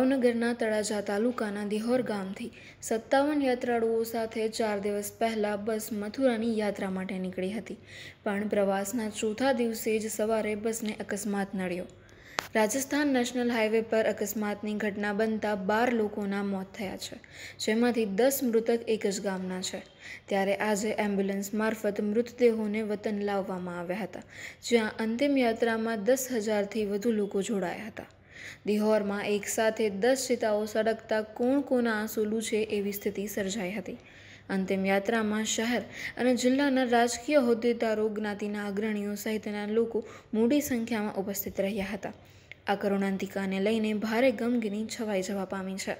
ભાવનગરના તળાજા તાલુકાના દિહોર ગામથી સત્તાવન યાત્રાળુઓ સાથે ચાર દિવસ પહેલાં બસ મથુરાની યાત્રા માટે નીકળી હતી પણ પ્રવાસના ચોથા દિવસે જ સવારે બસને અકસ્માત નડ્યો રાજસ્થાન નેશનલ હાઈવે પર અકસ્માતની ઘટના બનતા બાર લોકોના મોત થયા છે જેમાંથી દસ મૃતક એક જ ગામના છે ત્યારે આજે એમ્બ્યુલન્સ મારફત મૃતદેહોને વતન લાવવામાં આવ્યા હતા જ્યાં અંતિમ યાત્રામાં દસ હજારથી વધુ લોકો જોડાયા હતા દિહોરમાં એકસાથે દસ ચિતાઓ સળગતા કોણ કોના આંસુ લૂછે એવી સ્થિતિ સર્જાઈ હતી અંતિમ યાત્રામાં શહેર અને જિલ્લાના રાજકીય હોદ્દેદારો જ્ઞાતિના અગ્રણીઓ સહિતના લોકો મોટી સંખ્યામાં ઉપસ્થિત રહ્યા હતા આ કરુણાંતિકાને લઈને ભારે ગમગીની છવાઈ જવા પામી છે